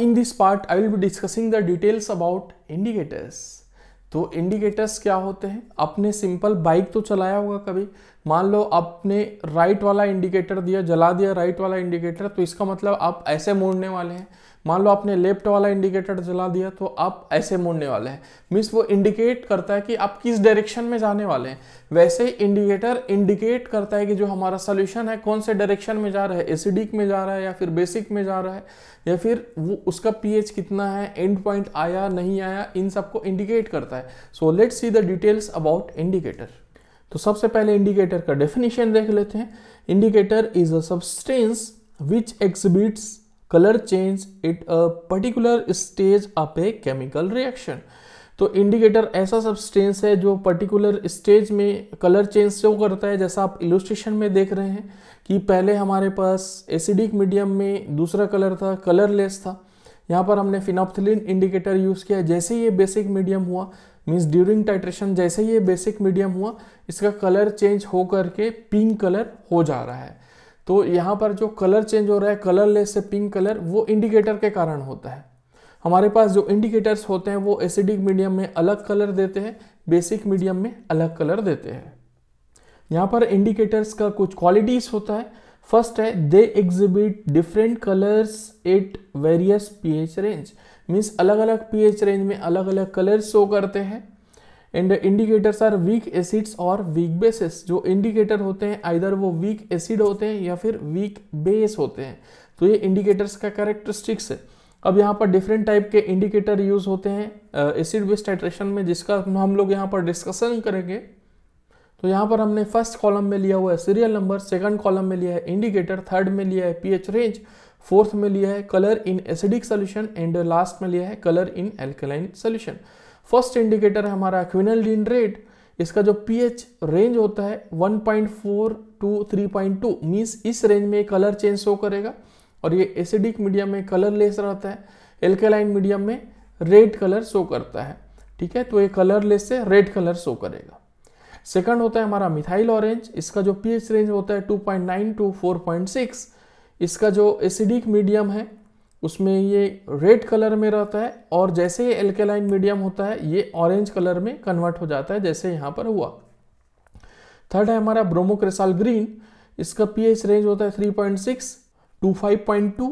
in this part I will be discussing the details about indicators तो indicators क्या होते हैं अपने सिंपल बाइक तो चलाया होगा कभी मान लो आपने राइट वाला इंडिकेटर दिया जला दिया राइट वाला इंडिकेटर तो इसका मतलब आप ऐसे मोड़ने वाले हैं मान लो आपने लेफ्ट वाला इंडिकेटर जला दिया तो आप ऐसे मोड़ने वाले हैं मीन्स वो इंडिकेट करता है कि आप किस डायरेक्शन में जाने वाले हैं वैसे इंडिकेटर इंडिकेट करता है कि जो हमारा सोल्यूशन है कौन से डायरेक्शन में जा रहा है एसिडिक में जा रहा है या फिर बेसिक में जा रहा है या फिर वो उसका पी कितना है एंड पॉइंट आया नहीं आया इन सबको इंडिकेट करता है so let see the details about indicator तो सबसे पहले इंडिकेटर का डेफिनेशन देख लेते हैं indicator is a substance which exhibits colour change it a particular stage of a chemical reaction तो इंडिकेटर ऐसा सब्सटेंस है जो पर्टिकुलर स्टेज में कलर चेंज शो करता है जैसा आप इलुस्ट्रेशन में देख रहे हैं कि पहले हमारे पास एसिडिक मीडियम में दूसरा कलर था कलरलेस था यहाँ पर हमने फिनोप्थिलिन इंडिकेटर यूज़ किया जैसे ये बेसिक मीडियम हुआ मीन्स ड्यूरिंग टाइट्रेशन जैसे ये बेसिक मीडियम हुआ इसका कलर चेंज हो करके पिंक कलर हो जा रहा है तो यहाँ पर जो कलर चेंज हो रहा है कलर लेस से पिंक कलर वो इंडिकेटर के कारण होता है हमारे पास जो इंडिकेटर्स होते हैं वो एसिडिक मीडियम में अलग कलर देते हैं बेसिक मीडियम में अलग कलर देते हैं यहाँ पर इंडिकेटर्स का कुछ क्वालिटीज होता है फर्स्ट है they exhibit different colours at various pH range means अलग अलग पीएच रेंज में अलग अलग कलर शो करते हैं and indicators are weak acids और वीक बेसिस जो इंडिकेटर होते हैं आइधर वो वीक एसिड होते हैं या फिर वीक बेस होते हैं तो ये इंडिकेटर्स का कैरेक्टरिस्टिक्स है अब यहाँ पर डिफरेंट टाइप के इंडिकेटर यूज होते हैं एसिड बेस हाइड्रेशन में जिसका हम लोग यहाँ पर डिस्कशन करेंगे तो यहाँ पर हमने फर्स्ट कॉलम में लिया हुआ है सीरियल नंबर सेकंड कॉलम में लिया है इंडिकेटर थर्ड में लिया है पीएच रेंज फोर्थ में लिया है colour in acidic solution and last में लिया है colour in alkaline solution first indicator है हमारा डीन रेट इसका जो पीएच रेंज होता है 1.4 टू 3.2 मींस इस रेंज में कलर चेंज शो करेगा और ये एसिडिक मीडियम में कलर लेस रहता है एल्केलाइन मीडियम में रेड कलर शो करता है ठीक है तो ये कलर लेस से रेड कलर शो करेगा सेकंड होता है हमारा मिथाइल ऑरेंज इसका जो पीएच रेंज होता है 2.9 टू 4.6 इसका जो एसिडिक मीडियम है उसमें ये रेड कलर में रहता है और जैसे ही एल्केलाइन मीडियम होता है ये ऑरेंज कलर में कन्वर्ट हो जाता है जैसे यहाँ पर हुआ थर्ड है हमारा ब्रोमोक्रेसाल ग्रीन इसका पीएच रेंज होता है 3.6 टू 5.2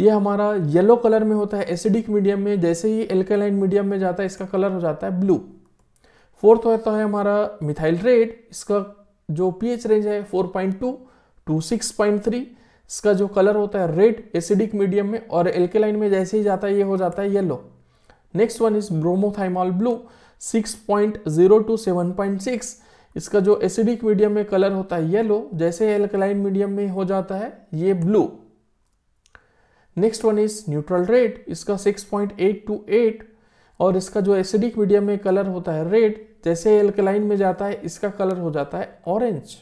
ये हमारा येलो कलर में होता है एसिडिक मीडियम में जैसे ही एल्केलाइन मीडियम में जाता है इसका कलर हो जाता है ब्लू फोर्थ होता है हमारा मिथाइल रेड इसका जो पीएच रेंज है फोर पॉइंट टू थ्री इसका जो कलर होता है रेड एसिडिक मीडियम में और एल्केलाइन में जैसे ही जाता है ये हो जाता है yellow next one is bromothymol blue 6.0 to 7.6 इसका जो एसिडिक मीडियम में कलर होता है येलो जैसे एल्केलाइन मीडियम में हो जाता है ये blue next one is neutral red इसका 6.8 टू 8 और इसका जो एसिडिक मीडियम में कलर होता है रेड जैसे एल्केलाइन में जाता है इसका कलर हो जाता है orange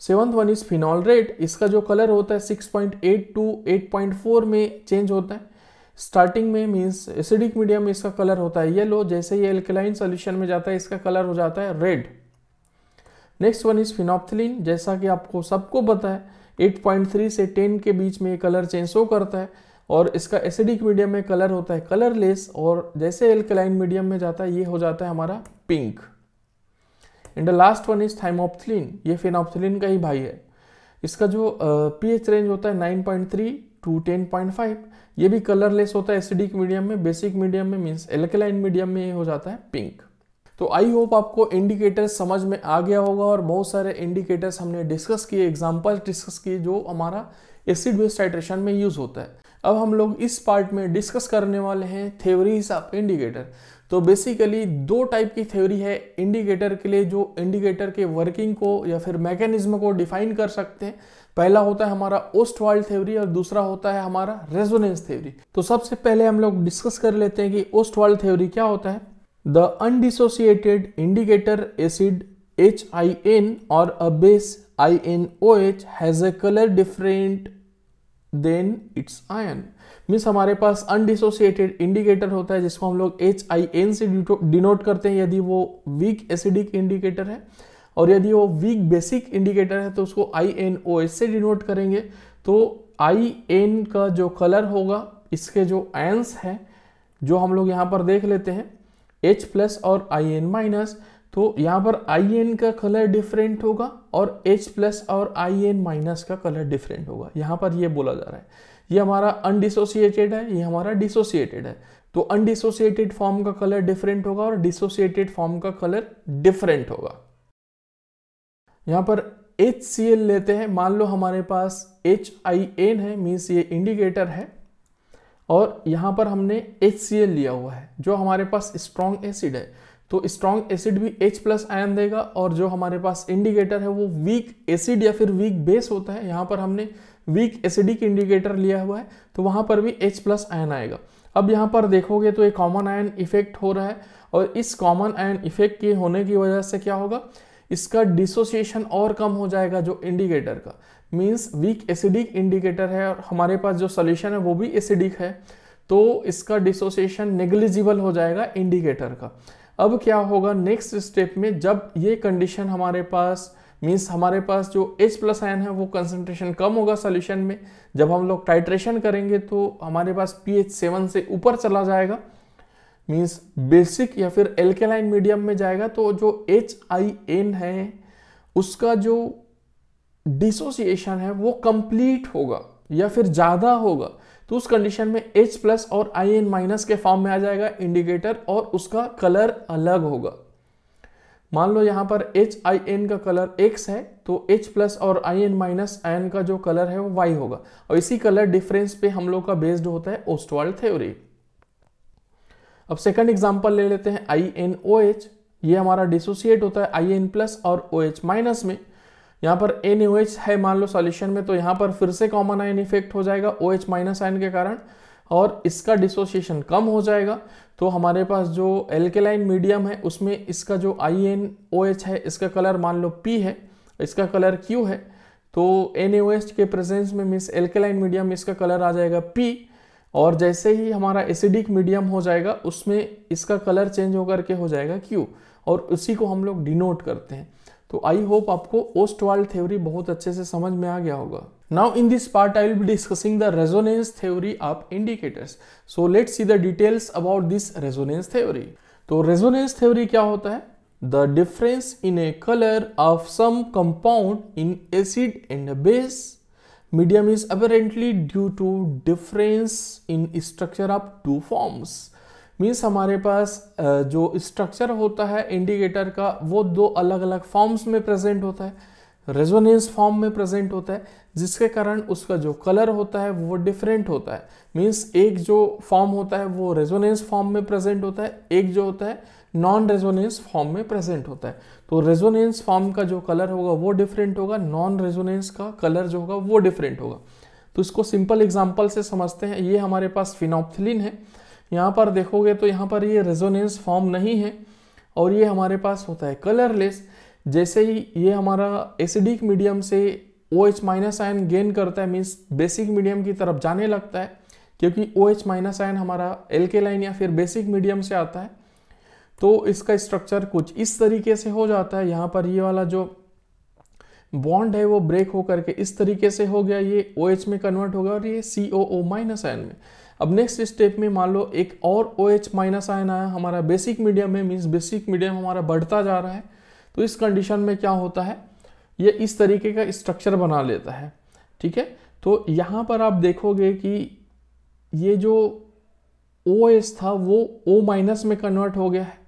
seventh one is phenol red इसका जो कलर होता है six point eight to eight point four में चेंज होता है स्टार्टिंग में मीन्स एसिडिक मीडियम में इसका कलर होता है येलो जैसे ये एल्कलाइन सोल्यूशन में जाता है इसका कलर हो जाता है red next one is phenolphthalein जैसा कि आपको सबको पता है 8.3 से 10 के बीच में ये कलर चेंज हो करता है और इसका एसिडिक मीडियम में कलर होता है कलरलेस और जैसे एल्कलाइन मीडियम में जाता है ये हो जाता है हमारा pink and the last one is thymolphthalein ये फेनोप्थिलिन का ही भाई है इसका जो पीएच uh, रेंज होता है 9.3 टू 10.5 ये भी कलरलेस होता है एसिडिक मीडियम में बेसिक मीडियम में मीन्स एल्कलाइन मीडियम में ये हो जाता है पिंक तो आई होप आपको इंडिकेटर्स समझ में आ गया होगा और बहुत सारे इंडिकेटर्स हमने डिस्कस किए एग्जाम्पल्स डिस्कस किए जो हमारा एसिड बेस हाइड्रेशन में यूज होता है अब हम लोग इस पार्ट में डिस्कस करने वाले हैं थ्योरीज ऑफ इंडिकेटर तो बेसिकली दो टाइप की थ्योरी है इंडिकेटर के लिए जो इंडिकेटर के वर्किंग को या फिर मैकेनिज्म को डिफाइन कर सकते हैं पहला होता है हमारा ओस्ट वाइल्ड थ्योरी और दूसरा होता है हमारा रेजोनेंस थ्योरी तो सबसे पहले हम लोग डिस्कस कर लेते हैं कि ओस्ट वाइल्ड थ्योरी क्या होता है the undissociated indicator acid H I N और base I N O H has a colour different than its ion means हमारे पास अनडिसोसिएटेड इंडिकेटर होता है जिसको हम लोग एच आई एन से डिनोट करते हैं यदि वो वीक एसिडिक इंडिकेटर है और यदि वो वीक बेसिक इंडिकेटर है तो उसको आई एन ओ एस से डिनोट करेंगे तो आई एन का जो कलर होगा इसके जो आयंस हैं जो हम लोग यहाँ पर देख लेते हैं एच प्लस और आई एन माइनस तो यहाँ पर आई एन का कलर डिफरेंट होगा और एच प्लस और आई एन माइनस का कलर डिफरेंट होगा यहाँ पर ये बोला जा रहा है ये हमारा अनडिसोसिएटेड है ये हमारा डिसोसिएटेड है तो अनडिसोसिएटेड फॉर्म का कलर डिफरेंट होगा और डिसोसिएटेड फॉर्म का कलर डिफरेंट होगा यहाँ पर एच सी एल लेते हैं मान लो हमारे पास एच आई एन है मीन्स ये इंडिकेटर है और यहाँ पर हमने एच सी एल लिया हुआ है जो हमारे पास स्ट्रॉन्ग एसिड है तो स्ट्रॉन्ग एसिड भी H प्लस आयन देगा और जो हमारे पास इंडिकेटर है वो वीक एसिड या फिर वीक बेस होता है यहाँ पर हमने वीक एसिडिक इंडिकेटर लिया हुआ है तो वहाँ पर भी H प्लस आयन आएगा अब यहाँ पर देखोगे तो एक कॉमन आयन इफेक्ट हो रहा है और इस कॉमन आयन इफेक्ट के होने की वजह से क्या होगा इसका डिसोसिएशन और कम हो जाएगा जो इंडिकेटर का मीन्स वीक एसिडिक इंडिकेटर है और हमारे पास जो सोल्यूशन है वो भी एसिडिक है तो इसका डिसोसिएशन नेग्लिजिबल हो जाएगा इंडिकेटर का अब क्या होगा नेक्स्ट स्टेप में जब ये कंडीशन हमारे पास मीन्स हमारे पास जो एच प्लस आयन है वो कंसनट्रेशन कम होगा सोल्यूशन में जब हम लोग टाइट्रेशन करेंगे तो हमारे पास पी एच सेवन से ऊपर चला जाएगा मीन्स बेसिक या फिर एल्केलाइन मीडियम में जाएगा तो जो एच आई एन है उसका जो डिसोसिएशन है वो कंप्लीट होगा या फिर ज़्यादा होगा तो उस कंडीशन में एच प्लस और आई एन माइनस के फॉर्म में आ जाएगा इंडिकेटर और उसका कलर अलग होगा मान लो यहाँ पर एच आई एन का कलर एक्स है तो एच प्लस और आई एन माइनस एन का जो कलर है वो वाई होगा और इसी कलर डिफरेंस पे हम लोग का बेस्ड होता है ओस्टवाल्ड थ्योरी अब सेकंड एग्जांपल ले लेते हैं आई एन ओ एच ये हमारा डिसोसिएट होता है आई एन प्लस और ओ एच माइनस में यहाँ पर एन ओ एच है मान लो सॉल्यूशन में तो यहाँ पर फिर से कॉमन आयन इफेक्ट हो जाएगा ओ एच माइनस आयन के कारण और इसका डिसोसिएशन कम हो जाएगा तो हमारे पास जो एल्केलाइन मीडियम है उसमें इसका जो आई एन ओ एच है इसका कलर मान लो पी है इसका कलर क्यू है तो एन के प्रेजेंस में मिस एल्केलाइन मीडियम इसका कलर आ जाएगा पी और जैसे ही हमारा एसिडिक मीडियम हो जाएगा उसमें इसका कलर चेंज होकर के हो जाएगा क्यू और उसी को हम लोग डिनोट करते हैं तो आई होप आपको ओस्टवाल थ्योरी बहुत अच्छे से समझ में आ गया होगा now in this part I will be discussing the resonance theory of indicators so let see the details about this resonance theory तो रेजोनेंस थ्योरी क्या होता है the difference in a colour of some compound in acid and base medium is apparently due to difference in structure of two forms means हमारे पास जो structure होता है indicator का वो दो अलग अलग फॉर्म्स में प्रेजेंट होता है रेजोनेंस फॉर्म में प्रेजेंट होता है जिसके कारण उसका जो कलर होता है वो डिफरेंट होता है मीन्स एक जो फॉर्म होता है वो रेजोनेंस फॉर्म में प्रेजेंट होता है एक जो होता है नॉन रेजोनेंस फॉर्म में प्रेजेंट होता है तो रेजोनेंस फॉर्म का जो कलर होगा वो डिफरेंट होगा नॉन रेजोनेंस का कलर जो होगा वो डिफरेंट होगा तो इसको सिंपल एग्जाम्पल से समझते हैं ये हमारे पास फिनोप्थिलिन है यहाँ पर देखोगे तो यहाँ पर ये रेजोनेंस फॉर्म नहीं है और ये हमारे पास होता है कलरलेस जैसे ही ये हमारा एसिडिक मीडियम से O H minus ion gain करता है मीन्स बेसिक मीडियम की तरफ जाने लगता है क्योंकि ओ एच माइनस आयन हमारा एल के लाइन या फिर बेसिक मीडियम से आता है तो इसका स्ट्रक्चर कुछ इस तरीके से हो जाता है यहाँ पर ये वाला जो बॉन्ड है वो ब्रेक होकर के इस तरीके से हो गया ये ओ OH में कन्वर्ट होगा और ये सी ओ ओ माइनस आयन में अब नेक्स्ट स्टेप में मान लो एक और ओ एच माइनस आयन आया हमारा बेसिक मीडियम है मीन्स बेसिक मीडियम हमारा बढ़ता जा रहा है तो इस कंडीशन में क्या होता है ये इस तरीके का स्ट्रक्चर बना लेता है ठीक है तो यहाँ पर आप देखोगे कि ये जो ओ एच था वो ओ माइनस में कन्वर्ट हो गया है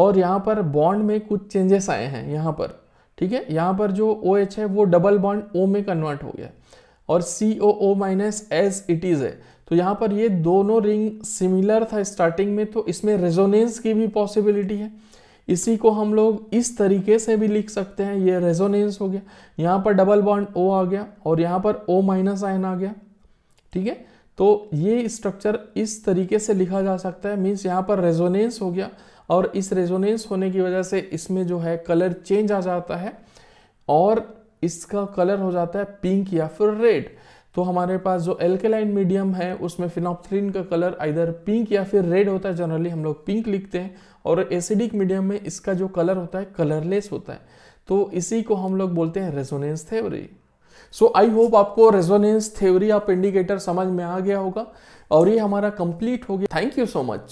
और यहाँ पर बॉन्ड में कुछ चेंजेस आए हैं यहाँ पर ठीक है यहाँ पर जो ओ OH है वो डबल बॉन्ड ओ में कन्वर्ट हो गया और C O O minus as it is है तो यहाँ पर ये दोनों रिंग सिमिलर था स्टार्टिंग में तो इसमें रेजोनेंस की भी पॉसिबिलिटी है इसी को हम लोग इस तरीके से भी लिख सकते हैं ये रेजोनेंस हो गया यहाँ पर डबल बॉन्ड ओ आ गया और यहाँ पर ओ माइनस आयन आ गया ठीक है तो ये स्ट्रक्चर इस तरीके से लिखा जा सकता है मीन्स यहाँ पर रेजोनेंस हो गया और इस रेजोनेंस होने की वजह से इसमें जो है कलर चेंज आ जाता है और इसका कलर हो जाता है पिंक या फिर रेड तो हमारे पास जो एल्केलाइन मीडियम है उसमें फिनोप्थ्रीन का कलर इधर पिंक या फिर रेड होता है जनरली हम लोग पिंक लिखते हैं और एसिडिक मीडियम में इसका जो कलर होता है कलरलेस होता है तो इसी को हम लोग बोलते हैं resonance theory so I hope आपको रेजोनेंस थ्योरी ऑफ इंडिकेटर समझ में आ गया होगा और ये हमारा कंप्लीट हो गया थैंक यू सो मच